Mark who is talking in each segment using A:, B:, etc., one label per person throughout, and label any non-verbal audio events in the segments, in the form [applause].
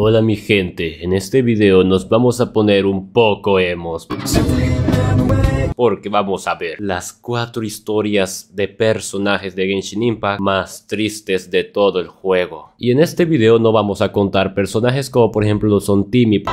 A: Hola mi gente, en este video nos vamos a poner un poco emos porque vamos a ver las cuatro historias de personajes de Genshin Impact más tristes de todo el juego. Y en este video no vamos a contar personajes como por ejemplo son Timmy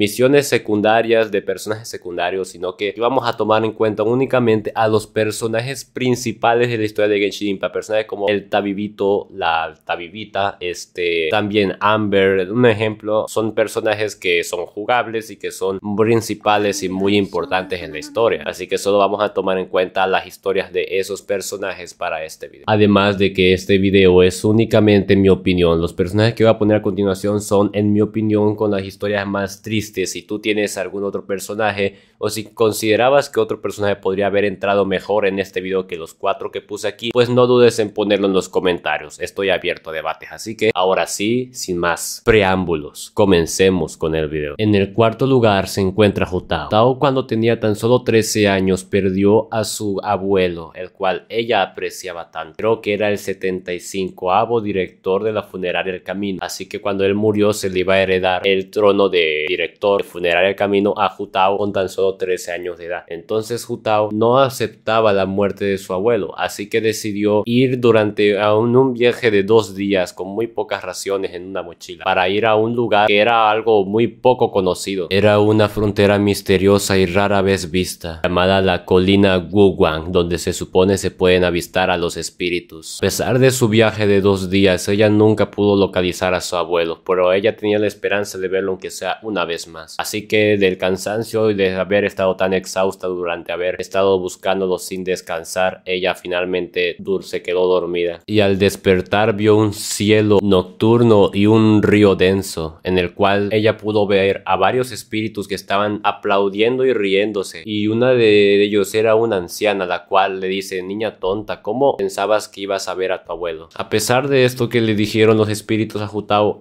A: misiones secundarias de personajes secundarios, sino que vamos a tomar en cuenta únicamente a los personajes principales de la historia de Genshin Impact, personajes como el Tabibito, la Tabibita, este, también Amber, un ejemplo, son personajes que son jugables y que son principales y muy importantes en la historia, así que solo vamos a tomar en cuenta las historias de esos personajes para este video. Además de que este video es únicamente mi opinión, los personajes que voy a poner a continuación son en mi opinión con las historias más tristes si tú tienes algún otro personaje o si considerabas que otro personaje podría haber entrado mejor en este video que los cuatro que puse aquí, pues no dudes en ponerlo en los comentarios. Estoy abierto a debates, así que ahora sí, sin más preámbulos, comencemos con el video. En el cuarto lugar se encuentra Jotao. Tao cuando tenía tan solo 13 años perdió a su abuelo, el cual ella apreciaba tanto. Creo que era el 75 avo director de la funeraria El Camino, así que cuando él murió se le iba a heredar el trono de director director de Funeraria Camino a Jutao con tan solo 13 años de edad. Entonces Jutao no aceptaba la muerte de su abuelo, así que decidió ir durante aún un viaje de dos días con muy pocas raciones en una mochila para ir a un lugar que era algo muy poco conocido. Era una frontera misteriosa y rara vez vista, llamada la colina Guguang, donde se supone se pueden avistar a los espíritus. A pesar de su viaje de dos días, ella nunca pudo localizar a su abuelo, pero ella tenía la esperanza de verlo aunque sea una vez más. Así que del cansancio y de haber estado tan exhausta durante haber estado buscándolo sin descansar, ella finalmente dulce quedó dormida. Y al despertar vio un cielo nocturno y un río denso, en el cual ella pudo ver a varios espíritus que estaban aplaudiendo y riéndose. Y una de ellos era una anciana, la cual le dice, niña tonta, ¿cómo pensabas que ibas a ver a tu abuelo? A pesar de esto que le dijeron los espíritus a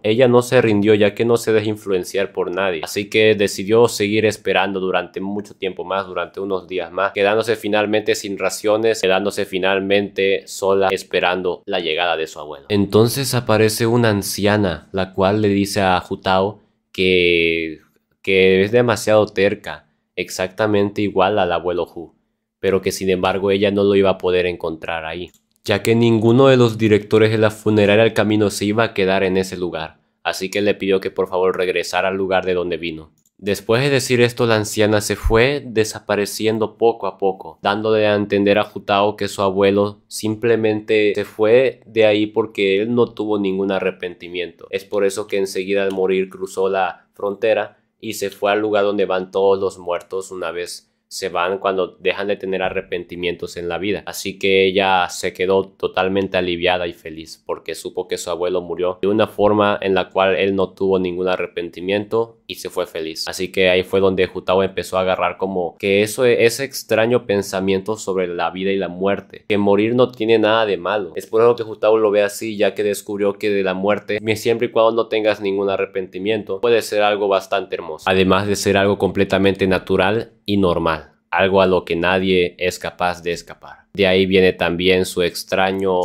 A: ella no se rindió ya que no se deja influenciar por nadie. Así Así que decidió seguir esperando durante mucho tiempo más, durante unos días más, quedándose finalmente sin raciones, quedándose finalmente sola esperando la llegada de su abuelo. Entonces aparece una anciana, la cual le dice a Jutao que, que es demasiado terca, exactamente igual al abuelo Hu, pero que sin embargo ella no lo iba a poder encontrar ahí, ya que ninguno de los directores de la funeraria al camino se iba a quedar en ese lugar así que le pidió que por favor regresara al lugar de donde vino. Después de decir esto, la anciana se fue desapareciendo poco a poco, dándole a entender a Jutao que su abuelo simplemente se fue de ahí porque él no tuvo ningún arrepentimiento. Es por eso que enseguida al morir cruzó la frontera y se fue al lugar donde van todos los muertos una vez se van cuando dejan de tener arrepentimientos en la vida. Así que ella se quedó totalmente aliviada y feliz porque supo que su abuelo murió de una forma en la cual él no tuvo ningún arrepentimiento y se fue feliz. Así que ahí fue donde Jutao empezó a agarrar como que eso ese extraño pensamiento sobre la vida y la muerte, que morir no tiene nada de malo. Es por eso que Jutao lo ve así, ya que descubrió que de la muerte, siempre y cuando no tengas ningún arrepentimiento, puede ser algo bastante hermoso, además de ser algo completamente natural y normal, algo a lo que nadie es capaz de escapar. De ahí viene también su extraño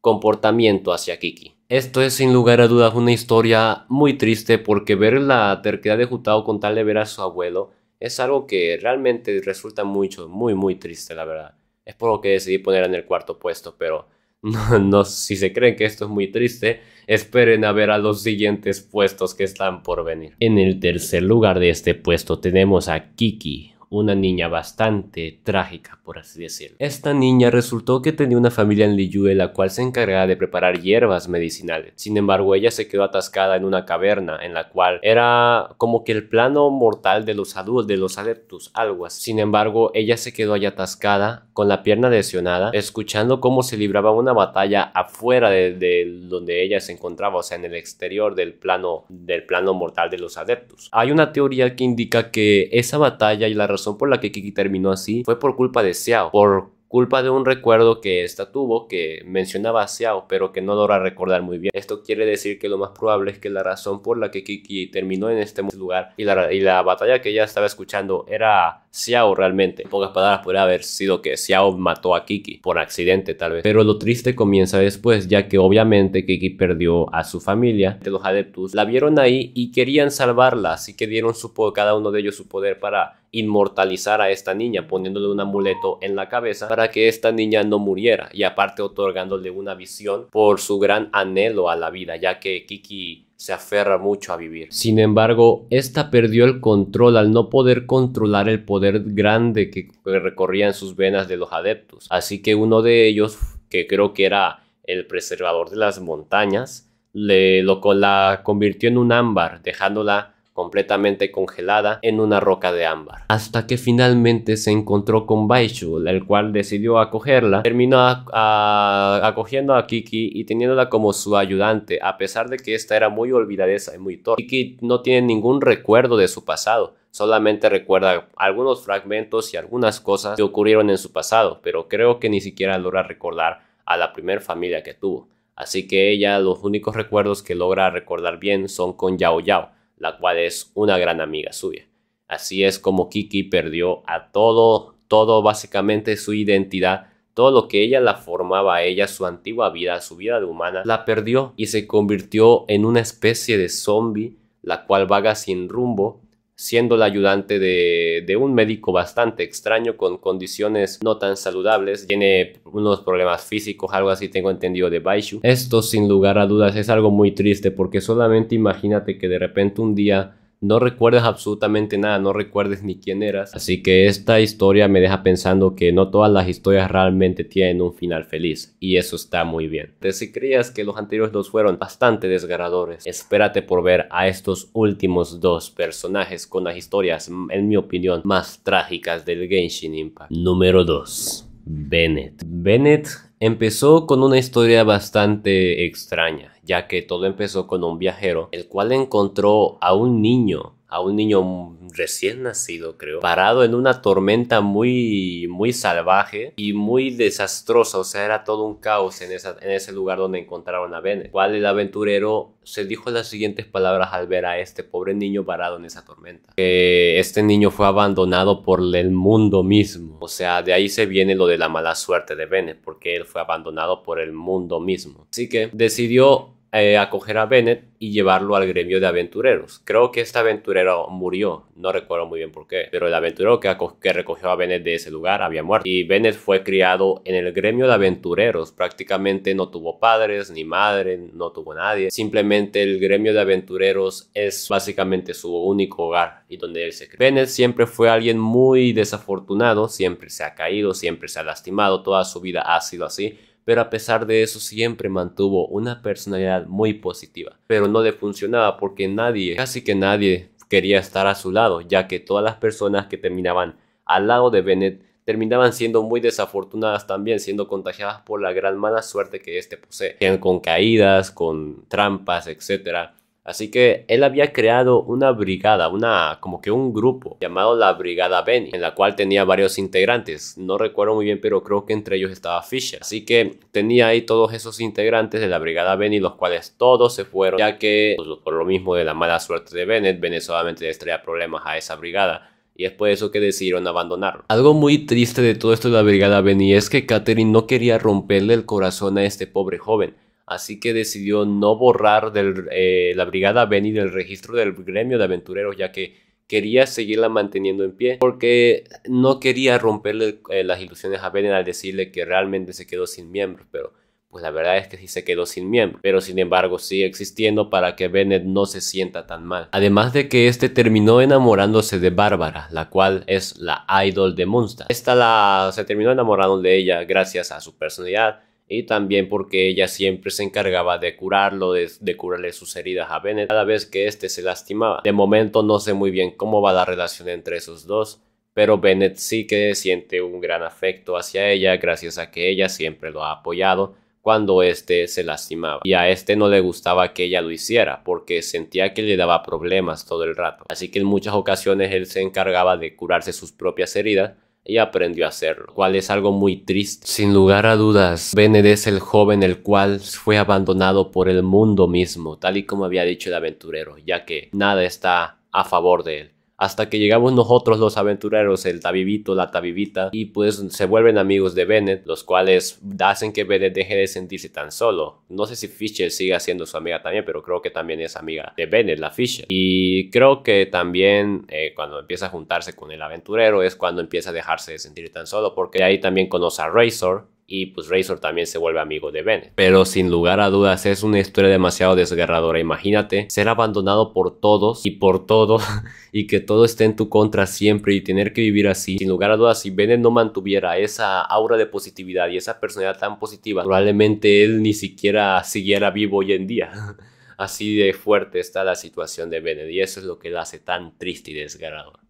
A: comportamiento hacia Kiki. Esto es sin lugar a dudas una historia muy triste porque ver la terquedad de Jutao con tal de ver a su abuelo es algo que realmente resulta mucho, muy, muy triste, la verdad. Es por lo que decidí poner en el cuarto puesto, pero [laughs] no, si se creen que esto es muy triste, esperen a ver a los siguientes puestos que están por venir. En el tercer lugar de este puesto tenemos a Kiki, una niña bastante trágica, por así decirlo. Esta niña resultó que tenía una familia en Liyue la cual se encargaba de preparar hierbas medicinales. Sin embargo, ella se quedó atascada en una caverna en la cual era como que el plano mortal de los adultos, de los adeptos, algo así. Sin embargo, ella se quedó allá atascada con la pierna lesionada, escuchando cómo se libraba una batalla afuera de, donde ella se encontraba, o sea, en el exterior del plano del plano mortal de los adeptos Hay una teoría que indica que esa batalla y la razón por la que Kiki terminó así fue por culpa de Xiao, por culpa de un recuerdo que esta tuvo que mencionaba a Xiao, pero que no logra recordar muy bien. Esto quiere decir que lo más probable es que la razón por la que Kiki terminó en este lugar y la, y la batalla que ella estaba escuchando era Xiao realmente. En pocas palabras, podría haber sido que Xiao mató a Kiki por accidente tal vez. Pero lo triste comienza después, ya que obviamente Kiki perdió a su familia. De los adeptos la vieron ahí y querían salvarla, así que dieron su cada uno de ellos su poder para inmortalizar a esta niña poniéndole un amuleto en la cabeza para que esta niña no muriera y aparte otorgándole una visión por su gran anhelo a la vida ya que Kiki se aferra mucho a vivir. Sin embargo, esta perdió el control al no poder controlar el poder grande que recorría en sus venas de los adeptos. Así que uno de ellos, que creo que era el preservador de las montañas, le, lo, la convirtió en un ámbar, dejándola completamente congelada en una roca de ámbar. Hasta que finalmente se encontró con Baishu el cual decidió acogerla, terminó acogiendo a Kiki y teniéndola como su ayudante, a pesar de que esta era muy olvidadiza, y muy torpe. Kiki no tiene ningún recuerdo de su pasado, solamente recuerda algunos fragmentos y algunas cosas que ocurrieron en su pasado, pero creo que ni siquiera logra recordar a la primer familia que tuvo. Así que ella los únicos recuerdos que logra recordar bien son con Yao Yao, la cual es una gran amiga suya. Así es como Kiki perdió a todo, todo básicamente su identidad, todo lo que ella la formaba, ella, su antigua vida, su vida de humana, la perdió y se convirtió en una especie de zombie, la cual vaga sin rumbo siendo la ayudante de, de, un médico bastante extraño con condiciones no tan saludables. Tiene unos problemas físicos, algo así tengo entendido de Baishu. Esto sin lugar a dudas es algo muy triste porque solamente imagínate que de repente un día no recuerdas absolutamente nada, no recuerdes ni quién eras. Así que esta historia me deja pensando que no todas las historias realmente tienen un final feliz y eso está muy bien. Te si creías que los anteriores dos fueron bastante desgarradores, espérate por ver a estos últimos dos personajes con las historias, en mi opinión, más trágicas del Genshin Impact. Número 2. Bennett. Bennett empezó con una historia bastante extraña ya que todo empezó con un viajero, el cual encontró a un niño a un niño recién nacido, creo, parado en una tormenta muy, muy salvaje y muy desastrosa. O sea, era todo un caos en, ese lugar donde encontraron a Bene. Cual el aventurero se dijo las siguientes palabras al ver a este pobre niño parado en esa tormenta. Que este niño fue abandonado por el mundo mismo. O sea, de ahí se viene lo de la mala suerte de Bennett, porque él fue abandonado por el mundo mismo. Así que decidió eh, acoger a Bennett y llevarlo al gremio de aventureros. Creo que este aventurero murió, no recuerdo muy bien por qué, pero el aventurero que, que recogió a Bennett de ese lugar había muerto. Y Bennett fue criado en el gremio de aventureros, prácticamente no tuvo padres ni madre, no tuvo nadie. Simplemente el gremio de aventureros es básicamente su único hogar y donde él se crió. Bennett siempre fue alguien muy desafortunado, siempre se ha caído, siempre se ha lastimado, toda su vida ha sido así pero a pesar de eso siempre mantuvo una personalidad muy positiva. Pero no le funcionaba porque nadie, casi que nadie, quería estar a su lado, ya que todas las personas que terminaban al lado de Bennett terminaban siendo muy desafortunadas también, siendo contagiadas por la gran mala suerte que este posee, con caídas, con trampas, etcétera. Así que él había creado una brigada, una como que un grupo llamado la Brigada Benny, en la cual tenía varios integrantes. No recuerdo muy bien, pero creo que entre ellos estaba Fisher. Así que tenía ahí todos esos integrantes de la Brigada Benny, los cuales todos se fueron, ya que pues, por lo mismo de la mala suerte de Bennett, Bennett solamente le traía problemas a esa brigada y es por eso que decidieron abandonarlo. Algo muy triste de todo esto de la Brigada Benny es que Catherine no quería romperle el corazón a este pobre joven, así que decidió no borrar de eh, la Brigada Benny del registro del gremio de aventureros, ya que quería seguirla manteniendo en pie porque no quería romperle eh, las ilusiones a Benny al decirle que realmente se quedó sin miembros, pero pues la verdad es que sí se quedó sin miembro, pero sin embargo sigue existiendo para que Bennett no se sienta tan mal. Además de que este terminó enamorándose de Bárbara, la cual es la idol de Monster. Esta la, se terminó enamorando de ella gracias a su personalidad, y también porque ella siempre se encargaba de curarlo, de, curarle sus heridas a Bennett cada vez que éste se lastimaba. De momento no sé muy bien cómo va la relación entre esos dos, pero Bennett sí que siente un gran afecto hacia ella gracias a que ella siempre lo ha apoyado cuando éste se lastimaba. Y a este no le gustaba que ella lo hiciera porque sentía que le daba problemas todo el rato. Así que en muchas ocasiones él se encargaba de curarse sus propias heridas y aprendió a hacerlo, cual es algo muy triste. Sin lugar a dudas, Bened es el joven el cual fue abandonado por el mundo mismo, tal y como había dicho el aventurero, ya que nada está a favor de él hasta que llegamos nosotros los aventureros, el tabibito, la tabibita, y pues se vuelven amigos de Bennett, los cuales hacen que Bennett deje de sentirse tan solo. No sé si Fisher sigue siendo su amiga también, pero creo que también es amiga de Bennett, la Fisher. Y creo que también eh, cuando empieza a juntarse con el aventurero es cuando empieza a dejarse de sentir tan solo, porque ahí también conoce a Razor, y pues Razor también se vuelve amigo de Ben Pero sin lugar a dudas es una historia demasiado desgarradora. Imagínate ser abandonado por todos y por todo [laughs] y que todo esté en tu contra siempre y tener que vivir así. Sin lugar a dudas, si Bennett no mantuviera esa aura de positividad y esa personalidad tan positiva, probablemente él ni siquiera siguiera vivo hoy en día. [laughs] Así de fuerte está la situación de Bennett y eso es lo que la hace tan triste y desgarrador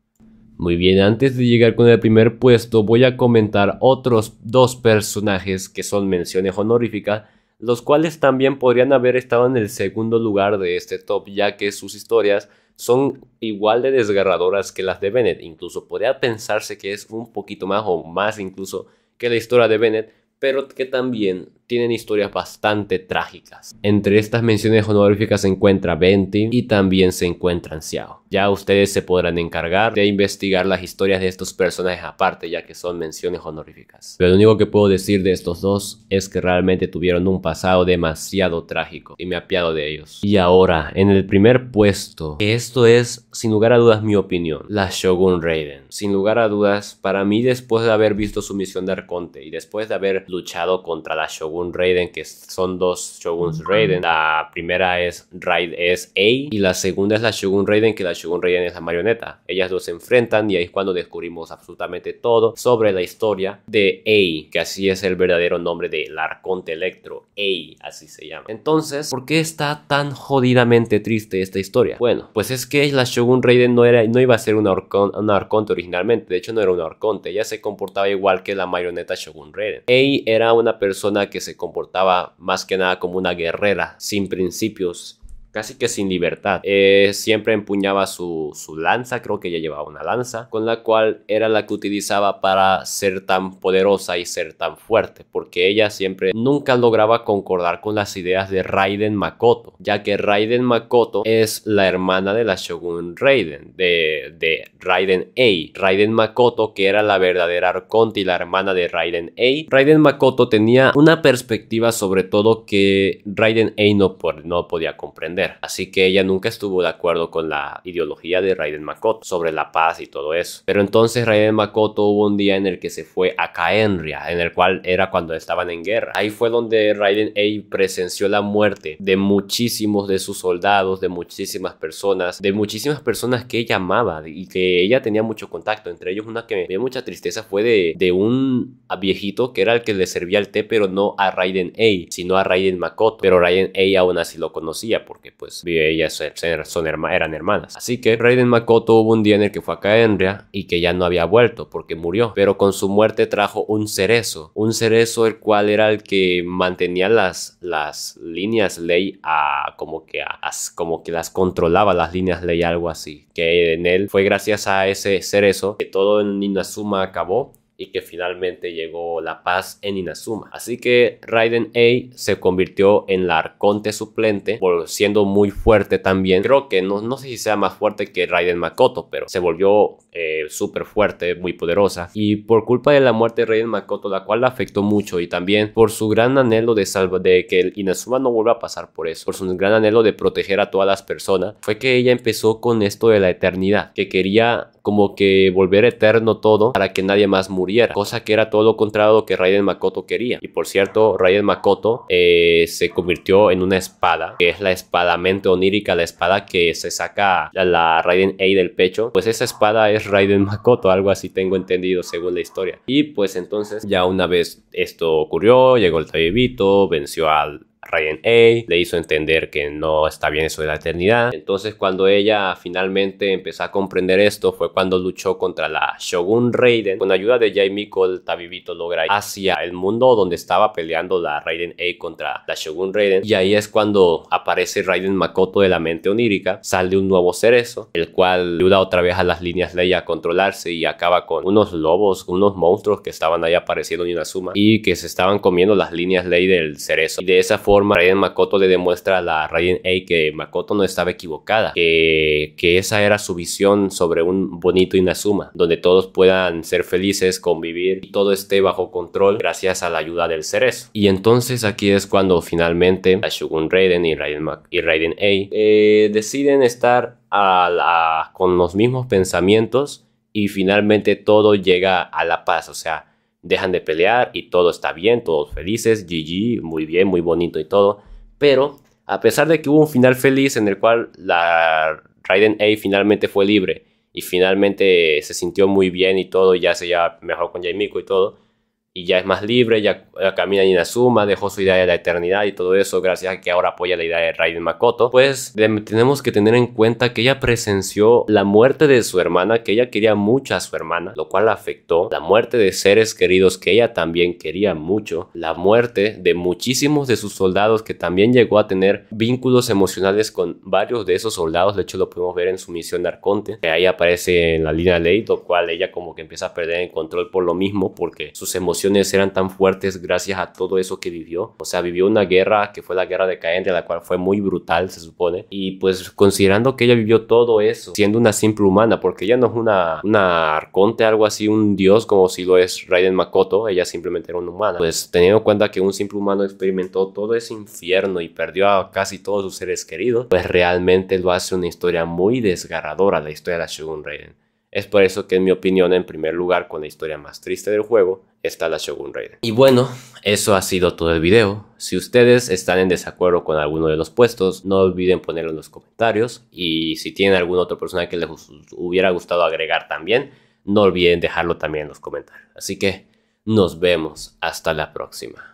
A: muy bien, antes de llegar con el primer puesto voy a comentar otros dos personajes que son menciones honoríficas, los cuales también podrían haber estado en el segundo lugar de este top, ya que sus historias son igual de desgarradoras que las de Bennett, incluso podría pensarse que es un poquito más o más incluso que la historia de Bennett, pero que también tienen historias bastante trágicas. Entre estas menciones honoríficas se encuentra Venti y también se encuentra Xiao. Ya ustedes se podrán encargar de investigar las historias de estos personajes aparte, ya que son menciones honoríficas. Pero lo único que puedo decir de estos dos es que realmente tuvieron un pasado demasiado trágico y me apiado de ellos. Y ahora, en el primer puesto, esto es sin lugar a dudas mi opinión, la Shogun Raiden. Sin lugar a dudas, para mí después de haber visto su misión de Arconte y después de haber luchado contra la Shogun Raiden, que son dos Shoguns Raiden. La primera es, Raid es A y la segunda es la Shogun Raiden, que la Shogun Raiden es la marioneta. Ellas dos se enfrentan y ahí es cuando descubrimos absolutamente todo sobre la historia de Ei, que así es el verdadero nombre del Arconte Electro. Ei, así se llama. Entonces, ¿por qué está tan jodidamente triste esta historia? Bueno, pues es que la Shogun Raiden no, era, no iba a ser una, Arconte originalmente. De hecho, no era una Arconte. Ella se comportaba igual que la marioneta Shogun Raiden. Ei era una persona que se comportaba más que nada como una guerrera, sin principios, casi que sin libertad. Eh, siempre empuñaba su, lanza, creo que ella llevaba una lanza, con la cual era la que utilizaba para ser tan poderosa y ser tan fuerte, porque ella siempre nunca lograba concordar con las ideas de Raiden Makoto, ya que Raiden Makoto es la hermana de la Shogun Raiden, de, Raiden A. Raiden Makoto, que era la verdadera Arconte y la hermana de Raiden A. Raiden Makoto tenía una perspectiva sobre todo que Raiden A no, no podía comprender Así que ella nunca estuvo de acuerdo con la ideología de Raiden Makoto sobre la paz y todo eso. Pero entonces Raiden Makoto hubo un día en el que se fue a Caenria, en el cual era cuando estaban en guerra. Ahí fue donde Raiden A presenció la muerte de muchísimos de sus soldados, de muchísimas personas, de muchísimas personas que ella amaba y que ella tenía mucho contacto. Entre ellos una que me dio mucha tristeza fue de, de un viejito que era el que le servía el té, pero no a Raiden A, sino a Raiden Makoto. Pero Raiden A aún así lo conocía porque pues ellas son eran hermanas. Así que Raiden Makoto hubo un día en el que fue a Caenria y que ya no había vuelto porque murió, pero con su muerte trajo un cerezo, un cerezo el cual era el que mantenía las, las líneas ley a como que como que las controlaba las líneas ley algo así, que en él fue gracias a ese cerezo que todo en Ninazuma acabó y que finalmente llegó la paz en Inazuma. Así que Raiden A se convirtió en la arconte suplente, por siendo muy fuerte también. Creo que no, no sé si sea más fuerte que Raiden Makoto, pero se volvió eh, súper fuerte, muy poderosa. Y por culpa de la muerte de Raiden Makoto, la cual la afectó mucho, y también por su gran anhelo de, de que el Inazuma no vuelva a pasar por eso, por su gran anhelo de proteger a todas las personas, fue que ella empezó con esto de la eternidad, que quería como que volver eterno todo para que nadie más muriera, cosa que era todo lo contrario a lo que Raiden Makoto quería. Y por cierto, Raiden Makoto eh, se convirtió en una espada, que es la espada mente onírica, la espada que se saca a la Raiden A del pecho, pues esa espada es Raiden en Makoto, algo así tengo entendido según la historia. Y pues entonces ya una vez esto ocurrió, llegó el Taibito, venció al, Raiden A, le hizo entender que no está bien eso de la eternidad. Entonces cuando ella finalmente empezó a comprender esto fue cuando luchó contra la Shogun Raiden. Con ayuda de Jaime Cole, Tabibito logra ir hacia el mundo donde estaba peleando la Raiden A contra la Shogun Raiden. Y ahí es cuando aparece Raiden Makoto de la mente onírica, sale un nuevo cerezo, el cual ayuda otra vez a las líneas ley a controlarse y acaba con unos lobos, unos monstruos que estaban ahí apareciendo en Inazuma y que se estaban comiendo las líneas ley del cerezo. Y de esa forma Raiden Makoto le demuestra a la Raiden A que Makoto no estaba equivocada, que, esa era su visión sobre un bonito Inazuma, donde todos puedan ser felices, convivir y todo esté bajo control gracias a la ayuda del cerezo. Y entonces aquí es cuando finalmente la Shogun Raiden y Raiden, A eh, deciden estar con los mismos pensamientos y finalmente todo llega a la paz, o sea, dejan de pelear y todo está bien, todos felices, GG, muy bien, muy bonito y todo. Pero a pesar de que hubo un final feliz en el cual la Raiden A finalmente fue libre y finalmente se sintió muy bien y todo, ya se ya mejor con Jaimico y todo, y ya es más libre, ya camina en suma dejó su idea de la eternidad y todo eso gracias a que ahora apoya la idea de Raiden Makoto, pues tenemos que tener en cuenta que ella presenció la muerte de su hermana, que ella quería mucho a su hermana, lo cual la afectó, la muerte de seres queridos que ella también quería mucho, la muerte de muchísimos de sus soldados que también llegó a tener vínculos emocionales con varios de esos soldados, de hecho lo podemos ver en su misión de Arconte, que ahí aparece en la línea de ley, lo cual ella como que empieza a perder el control por lo mismo, porque sus emociones eran tan fuertes gracias a todo eso que vivió. O sea, vivió una guerra que fue la guerra de Caen, de la cual fue muy brutal, se supone. Y pues considerando que ella vivió todo eso, siendo una simple humana, porque ella no es una, una arconte, algo así, un dios como si lo es Raiden Makoto, ella simplemente era una humana. Pues teniendo en cuenta que un simple humano experimentó todo ese infierno y perdió a casi todos sus seres queridos, pues realmente lo hace una historia muy desgarradora, la historia de la Shogun Raiden. Es por eso que en mi opinión, en primer lugar, con la historia más triste del juego, está la Shogun Raiden. Y bueno, eso ha sido todo el video. Si ustedes están en desacuerdo con alguno de los puestos, no olviden ponerlo en los comentarios. Y si tienen algún otro personaje que les hubiera gustado agregar también, no olviden dejarlo también en los comentarios. Así que nos vemos hasta la próxima.